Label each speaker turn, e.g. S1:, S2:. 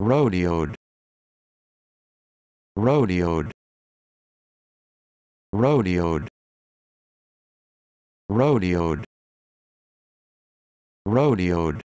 S1: rodeoed rodeoed rodeoed rodeoed rodeoed